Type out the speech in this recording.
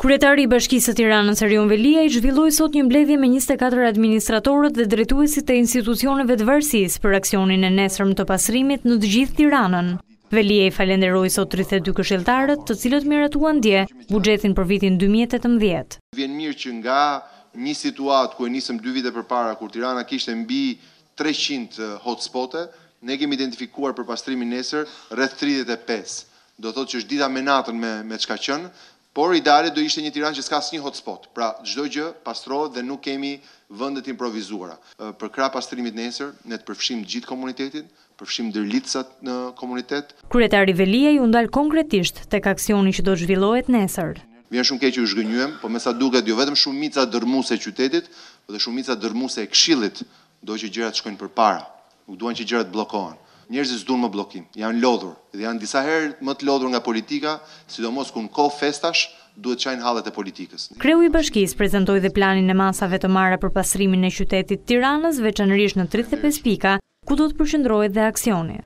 Kryetari i Bashkisë së Tiranës Arion Velia i zhvilloi sot një mbledhje me 24 administratorët dhe drejtuesit e institucioneve të varësisë për aksionin e nesërm të pasrimit në të gjithë Tiranën. Velia i falenderoj sot 32 këshilltarët, të cilët miratuan dje buxhetin për vitin 2018. Vjen mirë që nga një situatë ku e 2 dy vite përpara kur Tirana kishte mbi 300 hotspote, ne kemi identifikuar për pastrimin nesër rreth 35 do thotë që është dita me natën me me çka qen, por ideale do ishte një Tiranë që s'ka asnjë hotspot. Pra çdo gjë pastrohet dhe nuk kemi vende të improvisuara. Për krah pastrimit nesër, ne të përfshim gjithë komunitetin, përfshim dërlicat në komunitet. Kryetari Velia i u ndal konkretisht tek aksioni që do zhvillohet nesër. Vjen shumë keq që u zhgënjyem, po me sa duket jo vetëm shumica dërmuese e qytetit, por dhe shumica dërmuese e Këshillit do që gjërat shkojnë përpara. Nuk duan që gjërat bllokohen njerëzit s'duan më bllokim, janë lodhur dhe janë disa herë më të lodhur nga politika, sidomos kur ka festash, duhet të çajnë hallet e politikës. Kreu i bashkisë prezantoi dhe planin e masave të marra për pastrimin e qytetit Tiranës, veçanërisht në 35 pika, ku do të përqendrohet dhe aksioni.